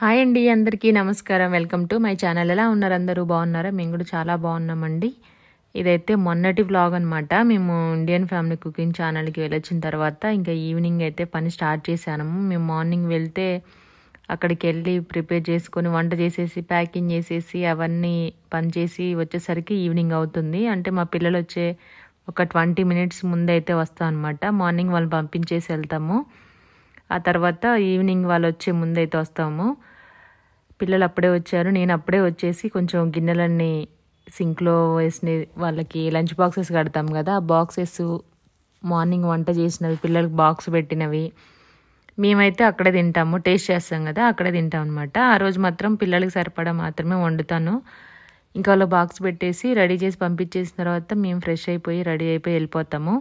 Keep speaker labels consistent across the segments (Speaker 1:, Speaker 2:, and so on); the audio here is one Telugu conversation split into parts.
Speaker 1: హాయ్ అండి అందరికీ నమస్కారం వెల్కమ్ టు మై ఛానల్ ఎలా ఉన్నారు అందరూ బాగున్నారా మేము కూడా చాలా బాగున్నామండి ఇదైతే మొన్నటి బ్లాగ్ అనమాట మేము ఇండియన్ ఫ్యామిలీ కుకింగ్ ఛానల్కి వెళ్ళొచ్చిన తర్వాత ఇంకా ఈవినింగ్ అయితే పని స్టార్ట్ చేశాను మేము మార్నింగ్ వెళ్తే అక్కడికి వెళ్ళి ప్రిపేర్ చేసుకొని వంట చేసేసి ప్యాకింగ్ చేసేసి అవన్నీ పనిచేసి వచ్చేసరికి ఈవినింగ్ అవుతుంది అంటే మా పిల్లలు వచ్చే ఒక ట్వంటీ మినిట్స్ ముందైతే వస్తాం అనమాట మార్నింగ్ వాళ్ళు పంపించేసి వెళ్తాము ఆ తర్వాత ఈవినింగ్ వాళ్ళు వచ్చే ముందైతే వస్తాము పిల్లలు అప్పుడే వచ్చారు నేను అప్పుడే వచ్చేసి కొంచెం గిన్నెలన్నీ సింక్లో వేసిన వాళ్ళకి లంచ్ బాక్సెస్ కడతాం కదా ఆ బాక్సెస్ మార్నింగ్ వంట చేసినవి పిల్లలకి బాక్స్ పెట్టినవి మేమైతే అక్కడే తింటాము టేస్ట్ చేస్తాం కదా అక్కడే తింటాం అనమాట ఆ రోజు మాత్రం పిల్లలకి సరిపడా మాత్రమే వండుతాను ఇంకా వాళ్ళు బాక్స్ పెట్టేసి రెడీ చేసి పంపించేసిన తర్వాత మేము ఫ్రెష్ అయిపోయి రెడీ అయిపోయి వెళ్ళిపోతాము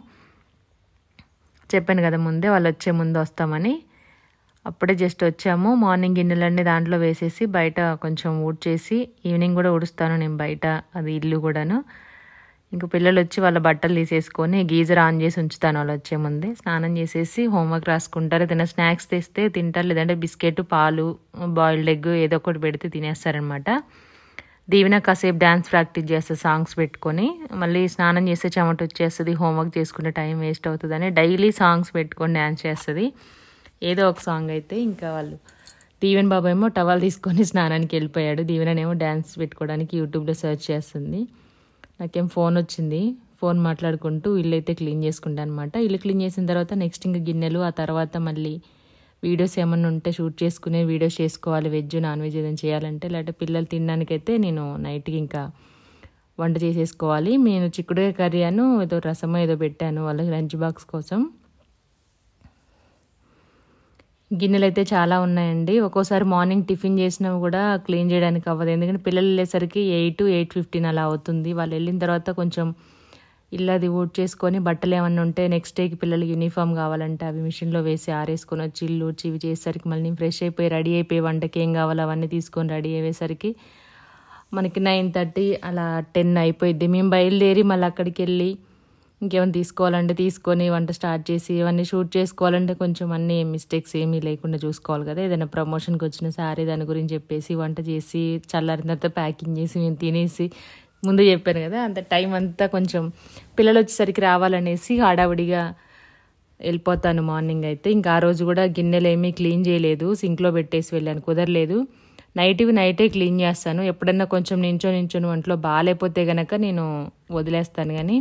Speaker 1: చెప్పాను కదా ముందే వాళ్ళు వచ్చే ముందు వస్తామని అప్పుడే జస్ట్ వచ్చాము మార్నింగ్ గిన్నెలన్నీ దాంట్లో వేసేసి బయట కొంచెం ఊడ్చేసి ఈవినింగ్ కూడా ఊడుస్తాను నేను బయట అది ఇల్లు కూడాను ఇంక పిల్లలు వచ్చి వాళ్ళ బట్టలు తీసేసుకొని గీజర్ ఆన్ చేసి ఉంచుతాను వాళ్ళు వచ్చే ముందే స్నానం చేసేసి హోంవర్క్ రాసుకుంటారు ఏదైనా స్నాక్స్ తెస్తే తింటారు లేదంటే బిస్కెట్ పాలు బాయిల్డ్ ఎగ్ ఏదో ఒకటి పెడితే తినేస్తారనమాట దీవెన కాసేపు డ్యాన్స్ ప్రాక్టీస్ చేస్తే సాంగ్స్ పెట్టుకొని మళ్ళీ స్నానం చేస్తే చెమట వచ్చేస్తుంది హోంవర్క్ చేసుకునే టైం వేస్ట్ అవుతుందని డైలీ సాంగ్స్ పెట్టుకొని డ్యాన్స్ చేస్తుంది ఏదో ఒక సాంగ్ అయితే ఇంకా వాళ్ళు దీవెన్ బాబు ఏమో టవల్ తీసుకొని స్నానానికి వెళ్ళిపోయాడు దీవెననేమో డ్యాన్స్ పెట్టుకోవడానికి యూట్యూబ్లో సెర్చ్ చేస్తుంది నాకేం ఫోన్ వచ్చింది ఫోన్ మాట్లాడుకుంటూ ఇల్లు అయితే క్లీన్ చేసుకుంటా అనమాట ఇల్లు క్లీన్ చేసిన తర్వాత నెక్స్ట్ ఇంకా గిన్నెలు ఆ తర్వాత మళ్ళీ వీడియోస్ ఏమన్నా ఉంటే షూట్ చేసుకునే వీడియోస్ చేసుకోవాలి వెజ్ నాన్ వెజ్ ఏదైనా చేయాలంటే లేకపోతే పిల్లలు తినడానికైతే నేను నైట్కి ఇంకా వంట చేసేసుకోవాలి నేను చిక్కుడు కర్రీ అను ఏదో రసమో ఏదో పెట్టాను వాళ్ళకి లంచ్ బాక్స్ కోసం గిన్నెలు అయితే చాలా ఉన్నాయండి ఒక్కోసారి మార్నింగ్ టిఫిన్ చేసినా కూడా క్లీన్ చేయడానికి అవ్వదు ఎందుకంటే పిల్లలు వెళ్ళేసరికి ఎయిట్ ఎయిట్ ఫిఫ్టీన్ అలా అవుతుంది వాళ్ళు వెళ్ళిన తర్వాత కొంచెం ఇల్లు అది ఊడ్ చేసుకొని బట్టలు ఏమన్నా ఉంటే నెక్స్ట్ డేకి పిల్లలు యూనిఫామ్ కావాలంటే అవి మిషన్లో వేసి ఆరేసుకొని వచ్చి ఇల్లు ఊడ్చి ఇవి చేసేసరికి మళ్ళీ ఫ్రెష్ అయిపోయి రెడీ అయిపోయి వంటకి ఏం కావాలో అవన్నీ తీసుకొని రెడీ అయ్యేసరికి మనకి నైన్ థర్టీ అలా టెన్ అయిపోయింది మేము బయలుదేరి మళ్ళీ అక్కడికి వెళ్ళి ఇంకేమైనా తీసుకోవాలంటే తీసుకొని వంట స్టార్ట్ చేసి ఇవన్నీ షూట్ చేసుకోవాలంటే కొంచెం అన్ని మిస్టేక్స్ ఏమీ లేకుండా చూసుకోవాలి కదా ఏదైనా ప్రమోషన్కి వచ్చిన సారీ దాని గురించి చెప్పేసి వంట చేసి చల్లారిన తర్వాత ప్యాకింగ్ చేసి మేము తినేసి ముందు చెప్పాను కదా అంత టైం అంతా కొంచెం పిల్లలు వచ్చేసరికి రావాలనేసి హడావిడిగా వెళ్ళిపోతాను మార్నింగ్ అయితే ఇంకా ఆ రోజు కూడా గిన్నెలు ఏమీ క్లీన్ చేయలేదు సింక్లో పెట్టేసి వెళ్ళాను కుదరలేదు నైట్వి నైటే క్లీన్ చేస్తాను ఎప్పుడన్నా కొంచెం నించో నించొని ఒంట్లో బాగాలేకపోతే కనుక నేను వదిలేస్తాను కానీ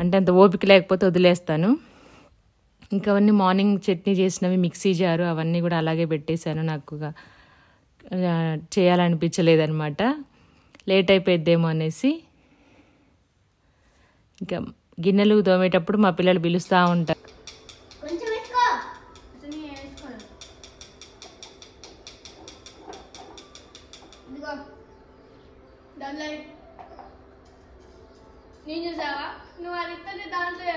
Speaker 1: అంటే అంత ఓపిక లేకపోతే వదిలేస్తాను ఇంకా అవన్నీ మార్నింగ్ చట్నీ చేసినవి మిక్సీ జారు అవన్నీ కూడా అలాగే పెట్టేశాను నాకు చేయాలనిపించలేదన్నమాట లేట్ అయిపోయిద్దేమో అనేసి ఇంకా గిన్నెలు తోమేటప్పుడు మా పిల్లలు పిలుస్తూ ఉంటారు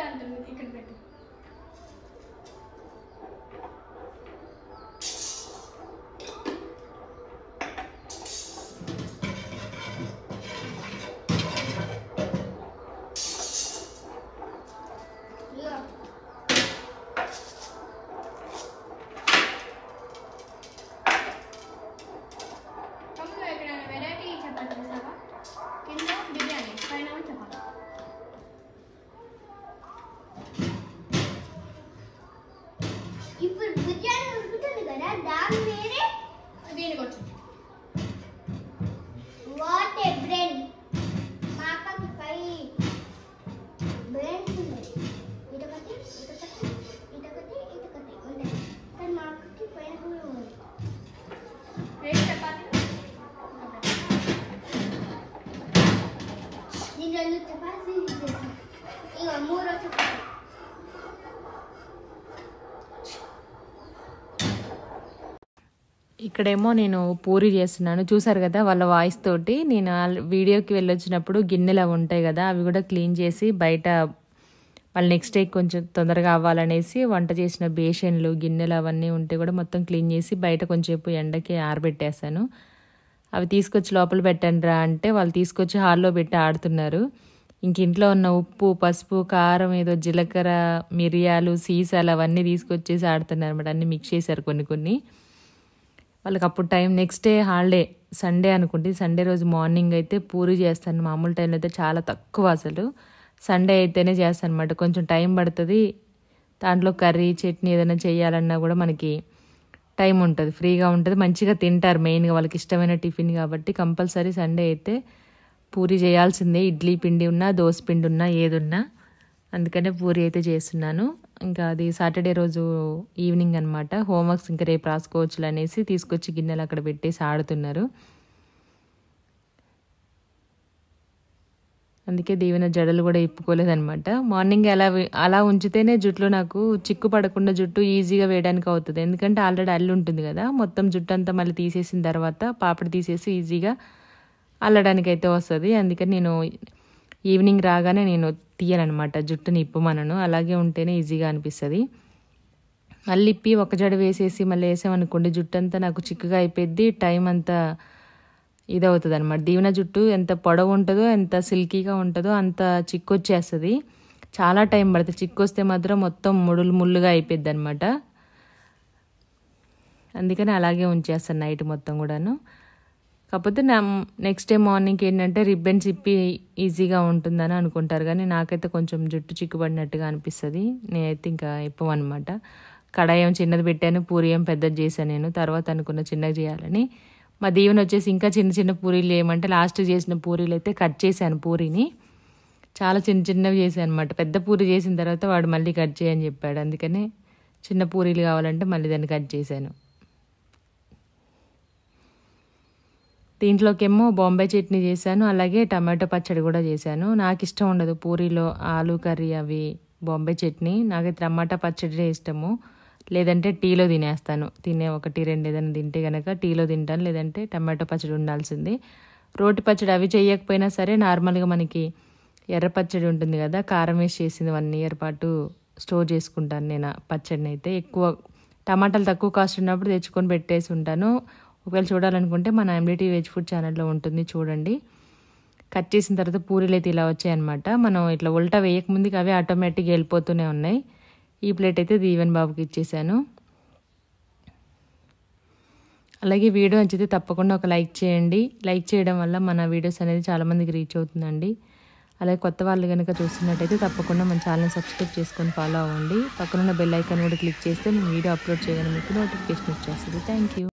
Speaker 1: అంటుంది ఇక్కడ nadar no ఇక్కడేమో నేను పూరి చేస్తున్నాను చూసారు కదా వాళ్ళ వాయిస్ తోటి నేను వీడియోకి వెళ్ళొచ్చినప్పుడు గిన్నెలు అవి ఉంటాయి కదా అవి కూడా క్లీన్ చేసి బయట వాళ్ళు నెక్స్ట్ డే కొంచెం తొందరగా అవ్వాలనేసి వంట చేసిన బేషన్లు గిన్నెలు అవన్నీ ఉంటే కూడా మొత్తం క్లీన్ చేసి బయట కొంచెంసేపు ఎండకి ఆరబెట్టేశాను అవి తీసుకొచ్చి లోపల పెట్టండి రా అంటే వాళ్ళు తీసుకొచ్చి హాల్లో పెట్టి ఆడుతున్నారు ఇంక ఇంట్లో ఉన్న ఉప్పు పసుపు కారం ఏదో జీలకర్ర మిరియాలు సీసాలు అవన్నీ తీసుకొచ్చేసి ఆడుతున్నారు అనమాట అన్నీ మిక్స్ చేశారు కొన్ని కొన్ని వాళ్ళకి అప్పుడు time next day holiday Sunday అనుకుంటే సండే రోజు మార్నింగ్ అయితే పూరి చేస్తాను మామూలు టైంలో అయితే చాలా తక్కువ అసలు సండే అయితేనే చేస్తాను అనమాట కొంచెం టైం పడుతుంది దాంట్లో కర్రీ చట్నీ ఏదైనా చేయాలన్నా కూడా మనకి టైం ఉంటుంది ఫ్రీగా ఉంటుంది మంచిగా తింటారు మెయిన్గా వాళ్ళకి ఇష్టమైన టిఫిన్ కాబట్టి కంపల్సరీ సండే అయితే పూరి చేయాల్సిందే ఇడ్లీ పిండి ఉన్నా దోశ పిండి ఉన్నా ఏదున్నా అందుకనే పూరి అయితే చేస్తున్నాను ఇంకా అది సాటర్డే రోజు ఈవినింగ్ అనమాట హోంవర్క్స్ ఇంకా రేపు రాసుకోవచ్చులు అనేసి తీసుకొచ్చి గిన్నెలు అక్కడ పెట్టేసి ఆడుతున్నారు అందుకే దీవెన జడలు కూడా ఇప్పుకోలేదనమాట మార్నింగ్ అలా అలా ఉంచితేనే జుట్లో నాకు చిక్కు పడకుండా జుట్టు ఈజీగా వేయడానికి అవుతుంది ఎందుకంటే ఆల్రెడీ అల్లు ఉంటుంది కదా మొత్తం జుట్టు అంతా మళ్ళీ తీసేసిన తర్వాత పాపడి తీసేసి ఈజీగా అల్లడానికి అయితే వస్తుంది అందుకని నేను ఈవినింగ్ రాగానే నేను తీయాలన్నమాట జుట్టుని ఇప్పమనను అలాగే ఉంటేనే ఈజీగా అనిపిస్తుంది మళ్ళీ ఇప్పి ఒక జడ వేసేసి మళ్ళీ వేసామనుకోండి జుట్టు అంతా నాకు చిక్కుగా అయిపోయింది టైం అంతా ఇదవుతుంది అనమాట దీవెన జుట్టు ఎంత పొడవు ఉంటుందో ఎంత సిల్కీగా ఉంటుందో అంత చిక్కు వచ్చేస్తుంది చాలా టైం పడుతుంది చిక్కు వస్తే మాత్రం మొత్తం ముడులు ముళ్ళుగా అయిపోయింది అనమాట అందుకని అలాగే ఉంచేస్తాను నైట్ మొత్తం కూడాను కాకపోతే నా నెక్స్ట్ డే మార్నింగ్ ఏంటంటే రిబ్బన్స్ ఇప్పి ఈజీగా ఉంటుందని అనుకుంటారు కానీ నాకైతే కొంచెం జుట్టు చిక్కుబడినట్టుగా అనిపిస్తుంది నేనైతే ఇంకా ఇప్పమన్నమాట కడాయి ఏం చిన్నది పెట్టాను పూరి ఏం పెద్దది చేశాను నేను తర్వాత అనుకున్న చిన్నది చేయాలని మా దీవెన వచ్చేసి ఇంకా చిన్న చిన్న పూరీలు ఏమంటే లాస్ట్ చేసిన పూరీలు అయితే కట్ చేశాను పూరీని చాలా చిన్న చిన్నవి చేశాను అనమాట పెద్ద పూరి చేసిన తర్వాత వాడు మళ్ళీ కట్ చేయని చెప్పాడు అందుకనే చిన్న పూరీలు కావాలంటే మళ్ళీ దాన్ని కట్ చేశాను దీంట్లోకేమో బాంబే చట్నీ చేశాను అలాగే టమాటో పచ్చడి కూడా చేశాను నాకు ఇష్టం ఉండదు పూరీలో ఆలు కర్రీ అవి బాంబే చట్నీ నాకు టమాటా పచ్చడి ఇష్టము లేదంటే టీలో తినేస్తాను తినే ఒకటి రెండు ఏదైనా తింటే కనుక టీలో తింటాను లేదంటే టమాటో పచ్చడి ఉండాల్సింది రోటి పచ్చడి అవి చేయకపోయినా సరే నార్మల్గా మనకి ఎర్ర పచ్చడి ఉంటుంది కదా కారం వేసి చేసింది వన్ ఇయర్ పాటు స్టోర్ చేసుకుంటాను నేను పచ్చడిని అయితే ఎక్కువ టమాటాలు తక్కువ కాస్ట్ ఉన్నప్పుడు తెచ్చుకొని పెట్టేసి ఉంటాను ఒకవేళ చూడాలనుకుంటే మన ఎంబీటీ వెజ్ ఫుడ్ ఛానల్లో ఉంటుంది చూడండి కట్ చేసిన తర్వాత పూరీలు అయితే ఇలా వచ్చాయన్నమాట మనం ఇట్లా ఉల్టా వేయకముందుకి అవి ఆటోమేటిక్గా వెళ్ళిపోతూనే ఉన్నాయి ఈ ప్లేట్ అయితే దీవెన్ బాబుకి ఇచ్చేసాను అలాగే వీడియో నచ్చితే తప్పకుండా ఒక లైక్ చేయండి లైక్ చేయడం వల్ల మన వీడియోస్ అనేది చాలామందికి రీచ్ అవుతుందండి అలాగే కొత్త వాళ్ళు కనుక చూస్తున్నట్టయితే తప్పకుండా మన ఛానల్ సబ్స్క్రైబ్ చేసుకొని ఫాలో అవ్వండి పక్కనున్న బెల్ ఐకాన్ కూడా క్లిక్ చేస్తే నేను వీడియో అప్లోడ్ చేయగానే మీకు నోటిఫికేషన్ వచ్చేస్తుంది థ్యాంక్